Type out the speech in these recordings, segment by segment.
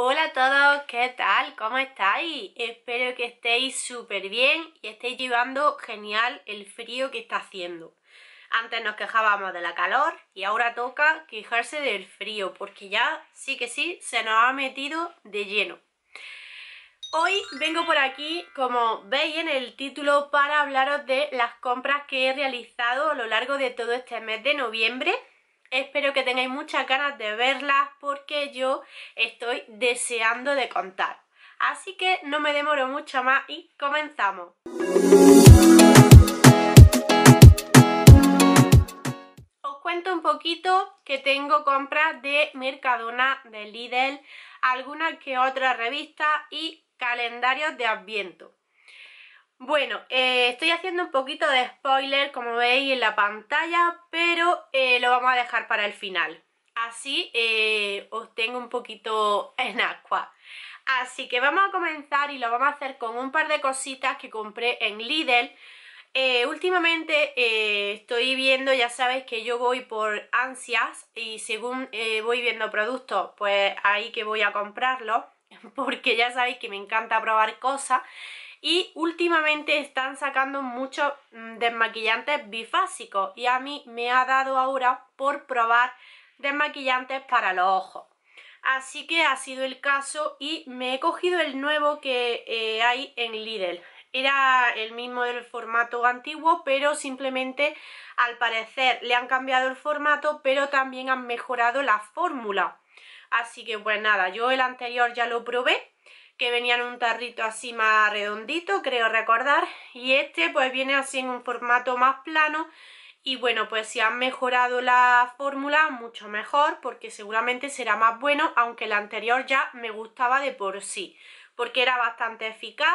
Hola a todos, ¿qué tal? ¿Cómo estáis? Espero que estéis súper bien y estéis llevando genial el frío que está haciendo. Antes nos quejábamos de la calor y ahora toca quejarse del frío porque ya sí que sí se nos ha metido de lleno. Hoy vengo por aquí, como veis en el título, para hablaros de las compras que he realizado a lo largo de todo este mes de noviembre Espero que tengáis muchas ganas de verlas porque yo estoy deseando de contar. Así que no me demoro mucho más y comenzamos. Os cuento un poquito que tengo compras de Mercadona, de Lidl, algunas que otras revistas y calendarios de Adviento. Bueno, eh, estoy haciendo un poquito de spoiler como veis en la pantalla, pero eh, lo vamos a dejar para el final. Así eh, os tengo un poquito en agua. Así que vamos a comenzar y lo vamos a hacer con un par de cositas que compré en Lidl. últimamente estoy viendo, ya sabéis que yo voy por ansias y según voy viendo productos, pues ahí que voy a comprarlo. Porque ya sabéis que me encanta probar cosas y últimamente están sacando muchos mm, desmaquillantes bifásicos y a mí me ha dado ahora por probar desmaquillantes para los ojos. Así que ha sido el caso y me he cogido el nuevo que eh, hay en Lidl. Era el mismo del formato antiguo, pero simplemente al parecer le han cambiado el formato, pero también han mejorado la fórmula. Así que pues nada, yo el anterior ya lo probé que venían un tarrito así más redondito, creo recordar, y este pues viene así en un formato más plano y bueno, pues si han mejorado la fórmula, mucho mejor, porque seguramente será más bueno, aunque el anterior ya me gustaba de por sí, porque era bastante eficaz,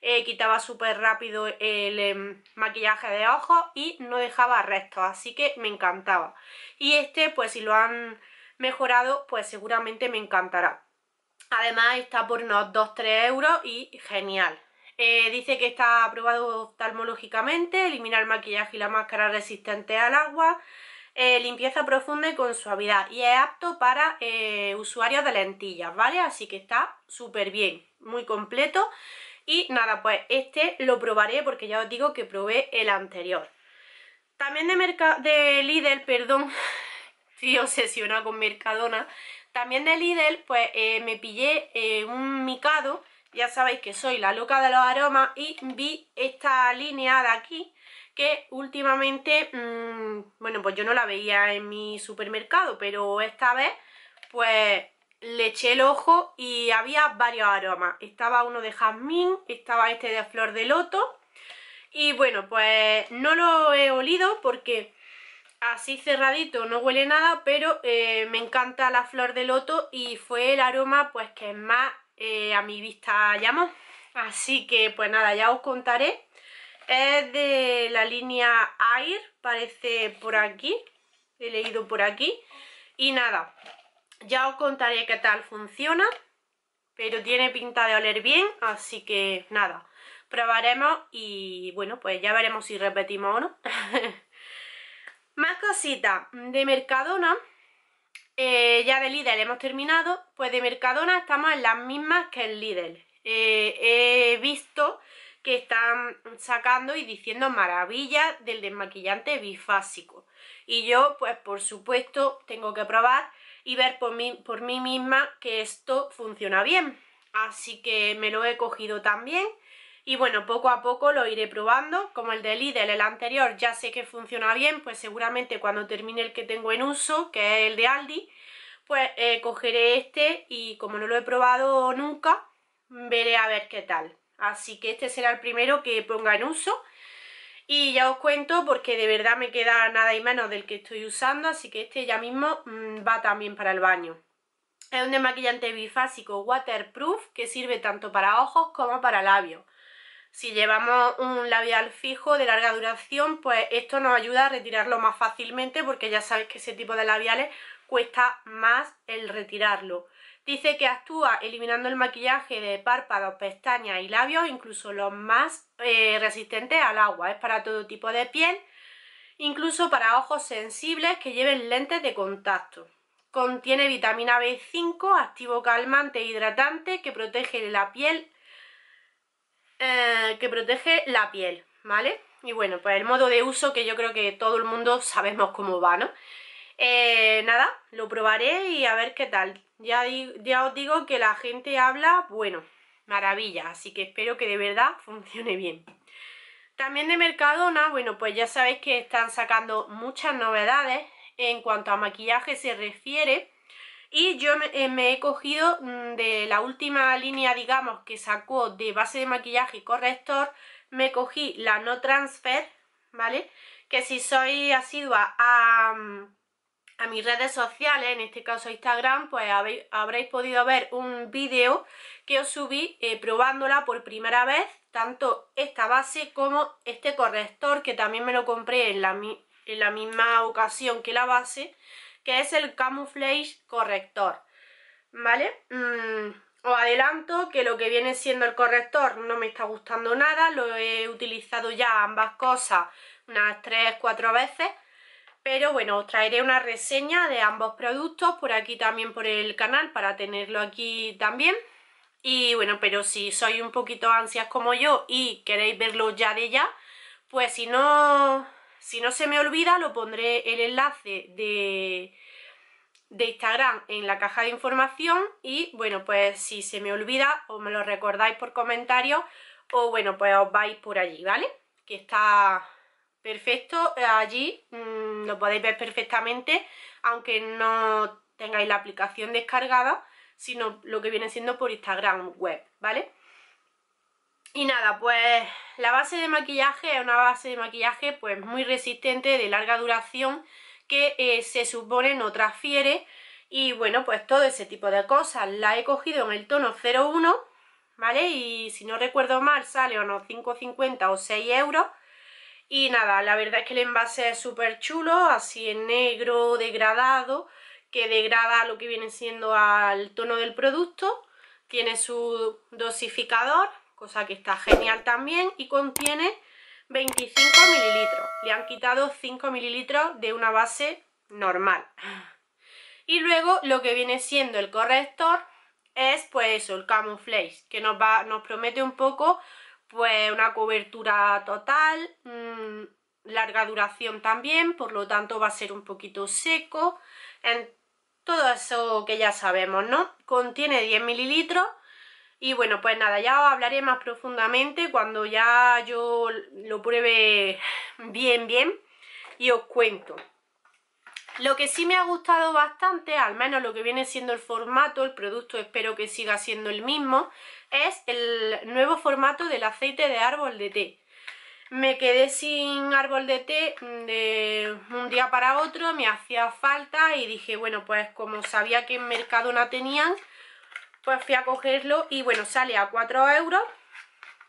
eh, quitaba súper rápido el em, maquillaje de ojos y no dejaba restos, así que me encantaba. Y este, pues si lo han mejorado, pues seguramente me encantará. Además está por unos 2-3 euros y genial. Eh, dice que está aprobado oftalmológicamente, elimina el maquillaje y la máscara resistente al agua, eh, limpieza profunda y con suavidad. Y es apto para eh, usuarios de lentillas, ¿vale? Así que está súper bien, muy completo. Y nada, pues este lo probaré porque ya os digo que probé el anterior. También de, de Lidl, perdón, estoy obsesionada con Mercadona. También de Lidl, pues eh, me pillé eh, un micado, ya sabéis que soy la loca de los aromas, y vi esta línea de aquí, que últimamente, mm, bueno, pues yo no la veía en mi supermercado, pero esta vez, pues le eché el ojo y había varios aromas. Estaba uno de jazmín, estaba este de flor de loto, y bueno, pues no lo he olido porque así cerradito no huele nada, pero eh, me encanta la flor de loto y fue el aroma pues que más eh, a mi vista llamo. Así que pues nada, ya os contaré. Es de la línea Air, parece por aquí, he leído por aquí. Y nada, ya os contaré qué tal funciona, pero tiene pinta de oler bien, así que nada, probaremos y bueno, pues ya veremos si repetimos o no. Más cositas de Mercadona, eh, ya de Lidl hemos terminado, pues de Mercadona estamos en las mismas que el Lidl. Eh, he visto que están sacando y diciendo maravillas del desmaquillante bifásico. Y yo, pues por supuesto, tengo que probar y ver por mí misma que esto funciona bien. Así que me lo he cogido también y bueno, poco a poco lo iré probando, como el de Lidl, el anterior ya sé que funciona bien, pues seguramente cuando termine el que tengo en uso, que es el de Aldi, pues eh, cogeré este y como no lo he probado nunca, veré a ver qué tal. Así que este será el primero que ponga en uso. Y ya os cuento porque de verdad me queda nada y menos del que estoy usando, así que este ya mismo mm, va también para el baño. Es un desmaquillante bifásico waterproof que sirve tanto para ojos como para labios. Si llevamos un labial fijo de larga duración, pues esto nos ayuda a retirarlo más fácilmente porque ya sabéis que ese tipo de labiales cuesta más el retirarlo. Dice que actúa eliminando el maquillaje de párpados, pestañas y labios, incluso los más eh, resistentes al agua. Es para todo tipo de piel, incluso para ojos sensibles que lleven lentes de contacto. Contiene vitamina B5, activo calmante e hidratante que protege la piel eh, que protege la piel, ¿vale? Y bueno, pues el modo de uso que yo creo que todo el mundo sabemos cómo va, ¿no? Eh, nada, lo probaré y a ver qué tal. Ya, ya os digo que la gente habla, bueno, maravilla, así que espero que de verdad funcione bien. También de Mercadona, bueno, pues ya sabéis que están sacando muchas novedades en cuanto a maquillaje se refiere. Y yo me, eh, he cogido mm, de la última línea, digamos, que sacó de base de maquillaje y corrector, me cogí la no transfer, ¿vale? Que si soy asidua a, mm, a mis redes sociales, en este caso Instagram, pues habréis podido ver un vídeo que os subí eh, probándola por primera vez, tanto esta base como este corrector, que también me lo compré en la, en la misma ocasión que la base, que es el Camouflage Corrector, ¿vale? Mm, os adelanto que lo que viene siendo el corrector no me está gustando nada, lo he utilizado ya ambas cosas unas 3-4 veces, pero bueno, os traeré una reseña de ambos productos por aquí también por el canal para tenerlo aquí también. Y bueno, pero si sois un poquito ansias como yo y queréis verlo ya de ya, pues si no, si no se me olvida, lo pondré el enlace de, de Instagram en la caja de información y bueno, pues si se me olvida o me lo recordáis por comentarios o bueno, pues os vais por allí, ¿vale? Que está perfecto, eh, allí mm, lo podéis ver perfectamente aunque no tengáis la aplicación descargada sino lo que viene siendo por Instagram web, ¿vale? Y nada, pues la base de maquillaje es una base de maquillaje pues muy resistente, de larga duración que eh, se supone no transfiere y bueno, pues todo ese tipo de cosas. La he cogido en el tono 01, ¿vale? Y si no recuerdo mal sale unos 5,50 o 6 euros. Y nada, la verdad es que el envase es súper chulo, así en negro, degradado, que degrada lo que viene siendo al tono del producto. Tiene su dosificador, cosa que está genial también, y contiene 25 mililitros. Le han quitado 5 mililitros de una base normal. Y luego lo que viene siendo el corrector es pues eso, el Camouflage, que nos, promete un poco pues una cobertura total, mm, larga duración también, por lo tanto va a ser un poquito seco, en todo eso que ya sabemos, ¿no? Contiene 10 mililitros y bueno, pues nada, ya os hablaré más profundamente cuando ya yo lo pruebe bien, bien y os cuento. Lo que sí me ha gustado bastante, al menos lo que viene siendo el formato, el producto espero que siga siendo el mismo, es el nuevo formato del aceite de árbol de té. Me quedé sin árbol de té de un día para otro, me hacía falta y dije, bueno, pues como sabía que en Mercadona tenían, pues fui a cogerlo y bueno, sale a 4 euros.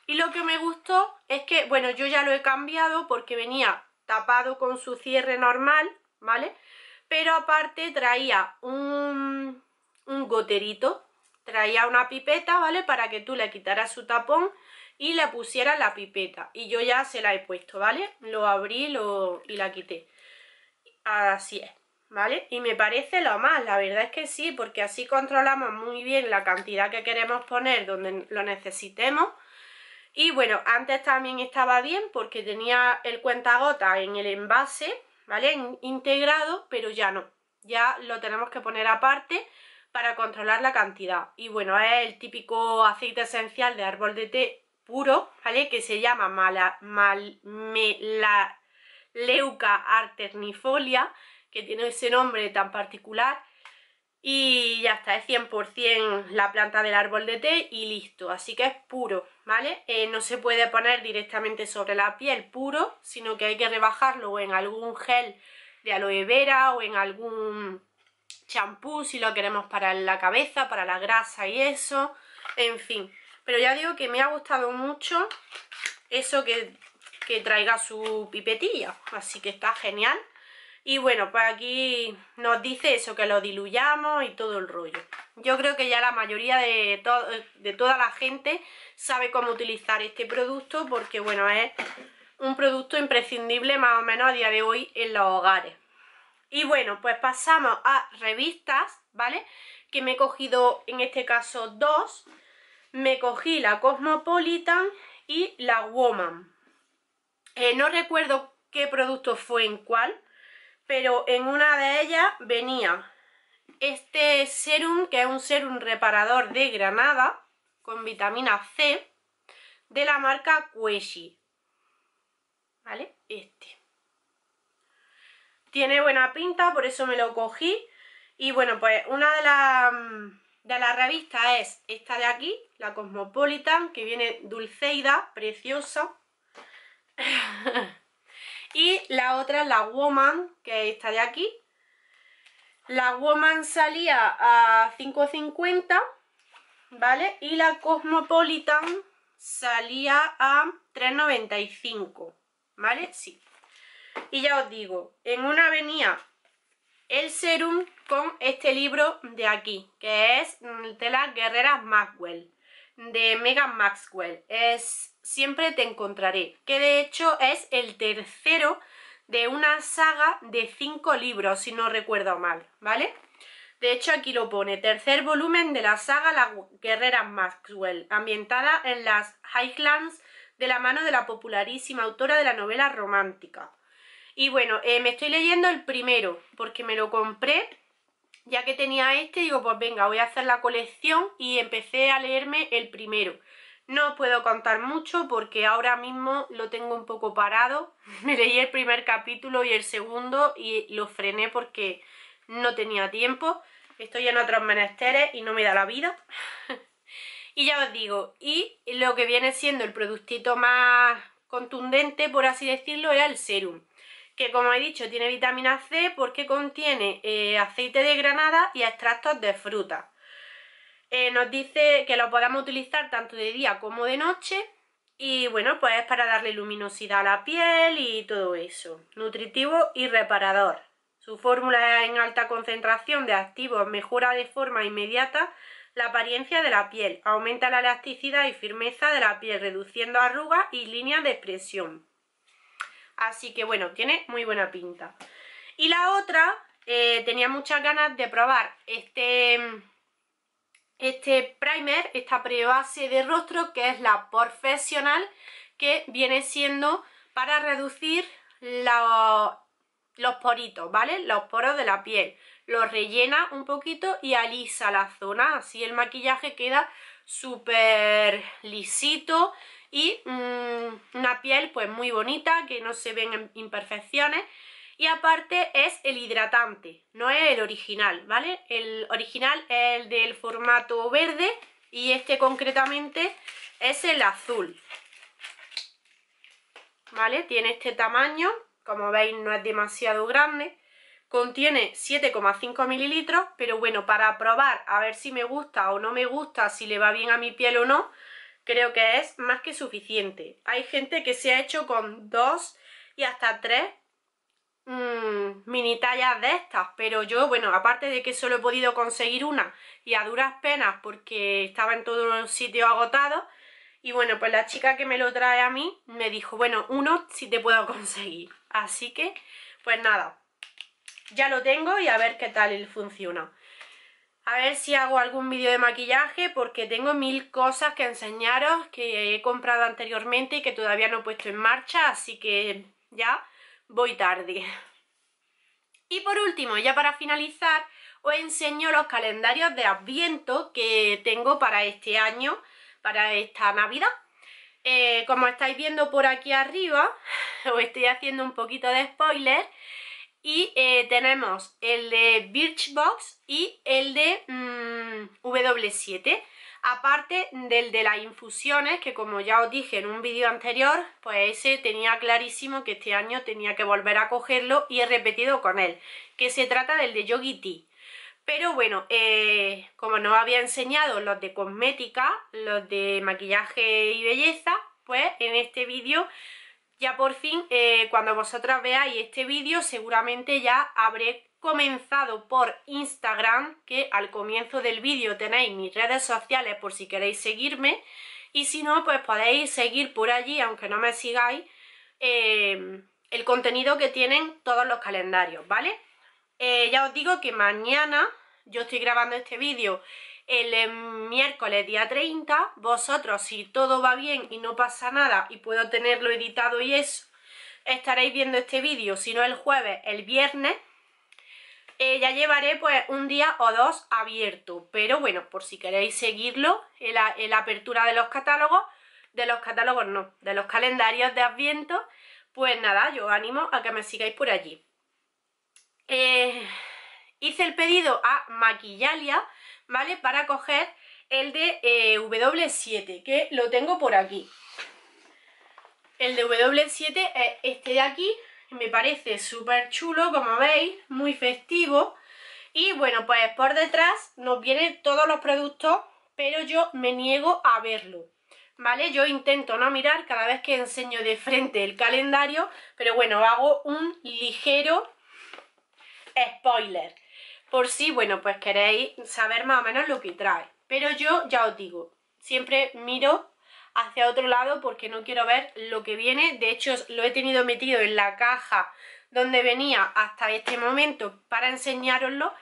Y lo que me gustó es que, bueno, yo ya lo he cambiado porque venía tapado con su cierre normal, ¿vale? Pero aparte traía un, un goterito, traía una pipeta, ¿vale? Para que tú le quitaras su tapón y le pusieras la pipeta. Y yo ya se la he puesto, ¿vale? Lo abrí lo, y la quité. Así es. ¿vale? Y me parece lo más, la verdad es que sí, porque así controlamos muy bien la cantidad que queremos poner donde lo necesitemos. Y bueno, antes también estaba bien porque tenía el cuentagota en el envase, ¿vale? Integrado, pero ya no. Ya lo tenemos que poner aparte para controlar la cantidad. Y bueno, es el típico aceite esencial de árbol de té puro, ¿vale? Que se llama mala, mal, leuca alternifolia, que tiene ese nombre tan particular y ya está, es 100% la planta del árbol de té y listo, así que es puro, ¿vale? Eh, no se puede poner directamente sobre la piel puro, sino que hay que rebajarlo en algún gel de aloe vera o en algún champú si lo queremos para la cabeza, para la grasa y eso, en fin. Pero ya digo que me ha gustado mucho eso que, que traiga su pipetilla, así que está genial. Y bueno, pues aquí nos dice eso, que lo diluyamos y todo el rollo. Yo creo que ya la mayoría de, toda la gente sabe cómo utilizar este producto porque, bueno, es un producto imprescindible más o menos a día de hoy en los hogares. Y bueno, pues pasamos a revistas, ¿vale? Que me he cogido, en este caso, dos. Me cogí la Cosmopolitan y la Woman. Eh, no recuerdo qué producto fue en cuál, pero en una de ellas venía este serum, que es un serum reparador de granada, con vitamina C, de la marca Queshi. ¿Vale? Este. Tiene buena pinta, por eso me lo cogí. Y bueno, pues una de las de la revista es esta de aquí, la Cosmopolitan, que viene dulceida, preciosa. Y la otra, la Woman, que está de aquí. La Woman salía a 5.50, ¿vale? Y la Cosmopolitan salía a 3.95, ¿vale? Sí. Y ya os digo, en una venía el serum con este libro de aquí, que es mm, de las guerreras Maxwell, de Megan Maxwell. Es siempre te encontraré, que de hecho es el tercero de una saga de cinco libros, si no recuerdo mal, ¿vale? De hecho, aquí lo pone, tercer volumen de la saga Las Guerreras Maxwell, ambientada en las Highlands de la mano de la popularísima autora de la novela romántica. Y bueno, eh, me estoy leyendo el primero, porque me lo compré, ya que tenía este, digo, pues venga, voy a hacer la colección y empecé a leerme el primero. No os puedo contar mucho porque ahora mismo lo tengo un poco parado. Me leí el primer capítulo y el segundo y lo frené porque no tenía tiempo. Estoy en otros menesteres y no me da la vida. y ya os digo, y lo que viene siendo el productito más contundente, por así decirlo, era el serum. Que como he dicho, tiene vitamina C porque contiene eh, aceite de granada y extractos de fruta. Eh, nos dice que lo podamos utilizar tanto de día como de noche y bueno, pues es para darle luminosidad a la piel y todo eso. Nutritivo y reparador. Su fórmula en alta concentración de activos mejora de forma inmediata la apariencia de la piel, aumenta la elasticidad y firmeza de la piel, reduciendo arrugas y líneas de expresión. Así que bueno, tiene muy buena pinta. Y la otra, eh, tenía muchas ganas de probar este este primer, esta prebase de rostro que es la profesional que viene siendo para reducir los, poritos, ¿vale? Los poros de la piel. Los rellena un poquito y alisa la zona, así el maquillaje queda súper lisito y mm, una piel pues muy bonita, que no se ven imperfecciones y aparte es el hidratante, no es el original, ¿vale? El original es el del formato verde y este concretamente es el azul, ¿vale? Tiene este tamaño, como veis no es demasiado grande, contiene 7,5 mililitros, pero bueno, para probar a ver si me gusta o no me gusta, si le va bien a mi piel o no, creo que es más que suficiente. Hay gente que se ha hecho con dos y hasta tres Mm, mini tallas de estas, pero yo, bueno, aparte de que solo he podido conseguir una y a duras penas porque estaba en todos los sitios agotado, y bueno, pues la chica que me lo trae a mí me dijo, bueno, uno si te puedo conseguir. Así que, pues nada, ya lo tengo y a ver qué tal funciona. A ver si hago algún vídeo de maquillaje porque tengo mil cosas que enseñaros que he comprado anteriormente y que todavía no he puesto en marcha, así que ya voy tarde. Y por último, ya para finalizar, os enseño los calendarios de Adviento que tengo para este año, para esta Navidad. Eh, como estáis viendo por aquí arriba, os estoy haciendo un poquito de spoiler, y eh, tenemos el de Birchbox y el de mm, W7 aparte del de las infusiones, que como ya os dije en un vídeo anterior, pues ese tenía clarísimo que este año tenía que volver a cogerlo y he repetido con él, que se trata del de Yogi Pero bueno, eh, como no había enseñado los de cosmética, los de maquillaje y belleza, pues en este vídeo ya por fin, eh, cuando vosotras veáis este vídeo, seguramente ya habré comenzado por Instagram, que al comienzo del vídeo tenéis mis redes sociales por si queréis seguirme, y si no, pues podéis seguir por allí, aunque no me sigáis, em, el contenido que tienen todos los calendarios, ¿vale? Eh, ya os digo que mañana, yo estoy grabando este vídeo el eh, miércoles día 30, vosotros si todo va bien y no pasa nada y puedo tenerlo editado y eso, estaréis viendo este vídeo, si no el jueves, el viernes, eh, ya llevaré pues un día o dos abierto, pero bueno, por si queréis seguirlo, en la, apertura de los catálogos, de los catálogos no, de los calendarios de Adviento, pues nada, yo os animo a que me sigáis por allí. Eh, hice el pedido a Maquillalia, ¿vale? Para coger el de eh, W7, que lo tengo por aquí. El de W7 es eh, este de aquí, me parece súper chulo, como veis, muy festivo. Y bueno, pues por detrás nos vienen todos los productos, pero yo me niego a verlo. ¿Vale? Yo intento no mirar cada vez que enseño de frente el calendario, pero bueno, hago un ligero spoiler por si, bueno, pues queréis saber más o menos lo que trae. Pero yo ya os digo, siempre miro hacia otro lado porque no quiero ver lo que viene. De hecho, lo he tenido metido en la caja donde venía hasta este momento para enseñároslo.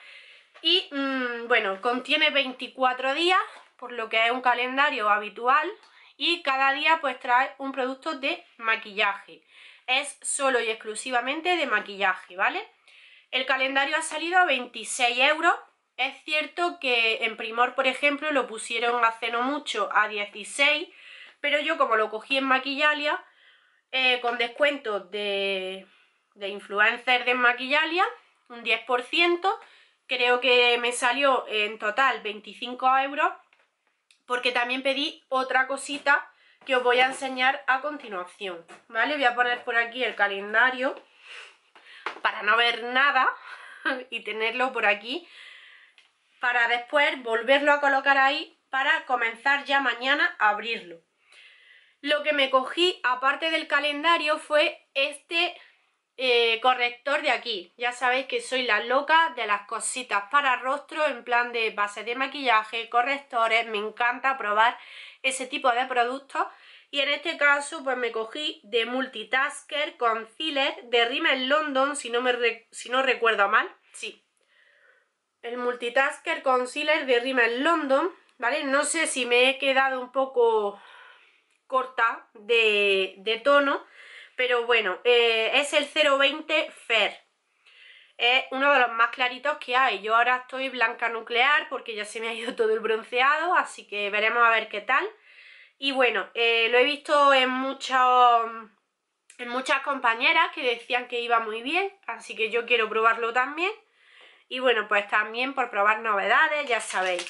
Y mm, bueno, contiene 24 días, por lo que es un calendario habitual. Y cada día pues trae un producto de maquillaje. Es solo y exclusivamente de maquillaje, ¿vale? El calendario ha salido a 26 euros. Es cierto que en Primor, por ejemplo, lo pusieron hace no mucho a 16, pero yo como lo cogí en Maquillalia, eh, con descuento de, de influencers de Maquillalia, un 10%, creo que me salió en total 25 euros, porque también pedí otra cosita que os voy a enseñar a continuación, ¿vale? Voy a poner por aquí el calendario para no ver nada y tenerlo por aquí para después volverlo a colocar ahí para comenzar ya mañana a abrirlo. Lo que me cogí aparte del calendario fue este eh, corrector de aquí. Ya sabéis que soy la loca de las cositas para rostro en plan de base de maquillaje, correctores. Me encanta probar ese tipo de productos y en este caso pues me cogí de Multitasker Concealer de Rimmel London, si no, me si no recuerdo mal, sí. El Multitasker Concealer de Rimmel London, ¿vale? No sé si me he quedado un poco corta de, tono, pero bueno, eh, es el 020 Fair. Es uno de los más claritos que hay. Yo ahora estoy blanca nuclear porque ya se me ha ido todo el bronceado, así que veremos a ver qué tal. Y bueno, eh, lo he visto en, en muchas compañeras que decían que iba muy bien, así que yo quiero probarlo también. Y bueno, pues también por probar novedades, ya sabéis.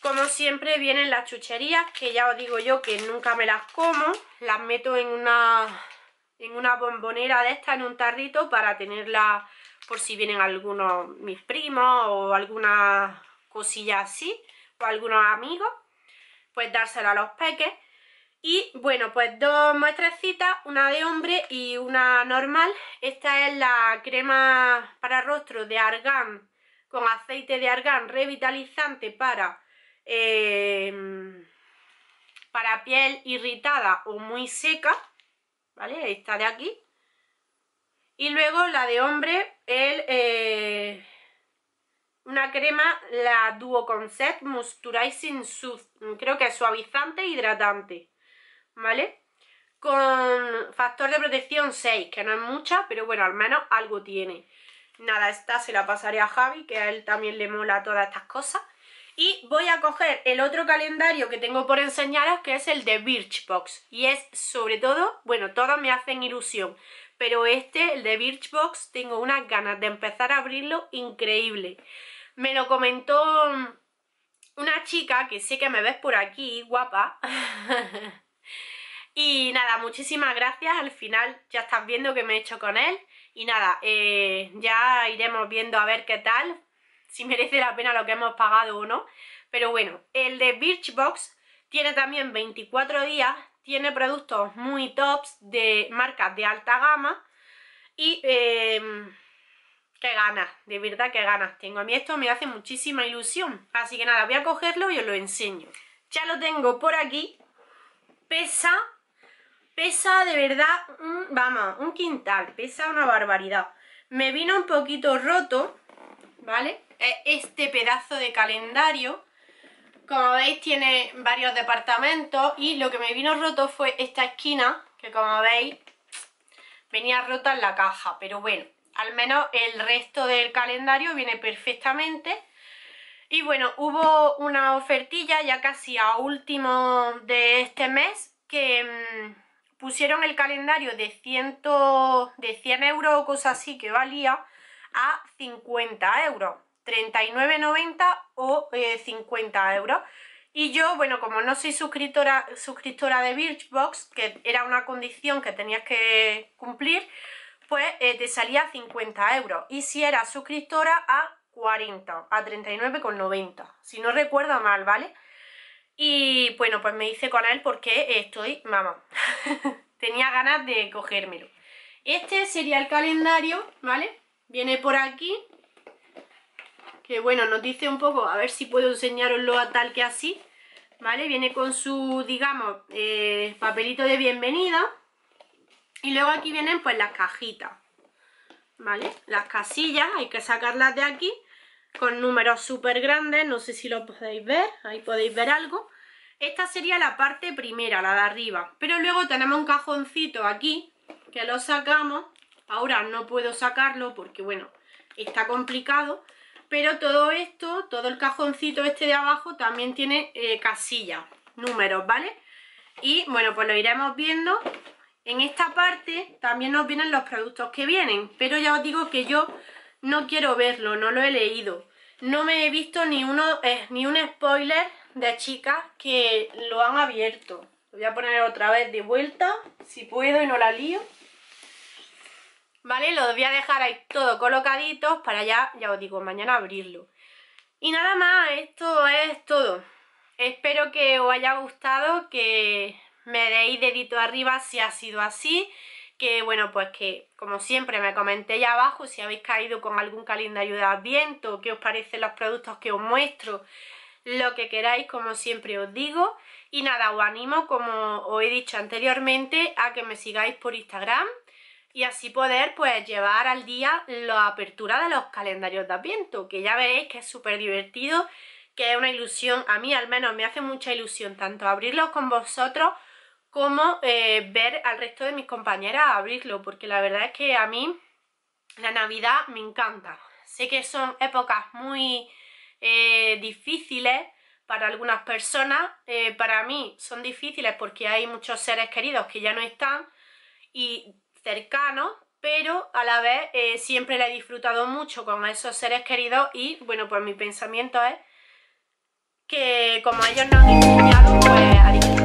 Como siempre vienen las chucherías, que ya os digo yo que nunca me las como. Las meto en una, en una bombonera de esta, en un tarrito, para tenerla por si vienen algunos mis primos o alguna cosilla así, o algunos amigos pues dársela a los peques. Y bueno, pues dos muestrecitas, una de hombre y una normal. Esta es la crema para rostro de argán, con aceite de argán revitalizante para, eh, para piel irritada o muy seca. ¿Vale? Esta de aquí. Y luego la de hombre, el... Eh, una crema, la Duo Concept Moisturizing Sooth, creo que es suavizante e hidratante, ¿vale? Con factor de protección 6, que no es mucha, pero bueno, al menos algo tiene. Nada, esta se la pasaré a Javi, que a él también le mola todas estas cosas. Y voy a coger el otro calendario que tengo por enseñaros, que es el de Birchbox. Y es sobre todo, bueno, todos me hacen ilusión, pero este, el de Birchbox, tengo unas ganas de empezar a abrirlo increíble me lo comentó mm, una chica que sé que me ves por aquí, guapa. y nada, muchísimas gracias. Al final ya estás viendo que me he hecho con él. Y nada, eh, ya iremos viendo a ver qué tal, si merece la pena lo que hemos pagado o no. Pero bueno, el de Birchbox tiene también 24 días, tiene productos muy tops de marcas de alta gama y... Em, Qué ganas, de verdad que ganas tengo. A mí esto me hace muchísima ilusión. Así que nada, voy a cogerlo y os lo enseño. Ya lo tengo por aquí. Pesa, pesa de verdad, vamos, un quintal. Pesa una barbaridad. Me vino un poquito roto, ¿vale? E, este pedazo de calendario. Como veis tiene varios departamentos y lo que me vino roto fue esta esquina, que como veis venía rota en la caja, pero bueno al menos el resto del calendario viene perfectamente y bueno, hubo una ofertilla ya casi a último de este mes que mm, pusieron el calendario de, ciento, de 100 euros o cosas así que valía a 50 euros, 39,90 o 50 eh, euros. Y yo, bueno, como no soy suscriptora, suscriptora de Birchbox, que era una condición que tenías que cumplir, pues te salía 50 euros. Y si eras suscriptora, a 40, a 39,90. Si no recuerdo mal, ¿vale? Y bueno, pues me hice con él porque estoy, mamá, tenía ganas de cogérmelo. Este sería el calendario, ¿vale? Viene por aquí. Que bueno, nos dice un poco, a ver si puedo enseñaroslo a tal que así. ¿Vale? Viene con su, digamos, eh, papelito de bienvenida. Y luego aquí vienen pues las cajitas, ¿vale? Las casillas, hay que sacarlas de aquí con números súper grandes, no sé si lo podéis ver, ahí podéis ver algo. Esta sería la parte primera, la de arriba. Pero luego tenemos un cajoncito aquí, que lo sacamos. Ahora no puedo sacarlo porque, bueno, está complicado. Pero todo esto, todo el cajoncito este de abajo también tiene eh, casillas, números, ¿vale? Y, bueno, pues lo iremos viendo en esta parte también nos vienen los productos que vienen, pero ya os digo que yo no quiero verlo, no lo he leído. No me he visto ni, uno, eh, ni un spoiler de chicas que lo han abierto. Lo voy a poner otra vez de vuelta, si puedo y no la lío. ¿Vale? Lo voy a dejar ahí todo colocadito para ya, ya os digo, mañana abrirlo. Y nada más, esto es todo. Espero que os haya gustado, que me deis dedito arriba si ha sido así, que bueno, pues que como siempre me comentéis abajo si habéis caído con algún calendario de adviento, qué os parecen los productos que os muestro, lo que queráis, como siempre os digo. Y nada, os animo, como os he dicho anteriormente, a que me sigáis por Instagram y así poder pues llevar al día la apertura de los calendarios de Adviento, que ya veréis que es súper divertido, que es una ilusión, a mí al menos me hace mucha ilusión tanto abrirlos con vosotros cómo eh, ver al resto de mis compañeras abrirlo, porque la verdad es que a mí la Navidad me encanta. Sé que son épocas muy eh, difíciles para algunas personas, eh, para mí son difíciles porque hay muchos seres queridos que ya no están y cercanos, pero a la vez siempre la he disfrutado mucho con esos seres queridos y bueno, pues mi pensamiento es que como ellos no han enseñado, pues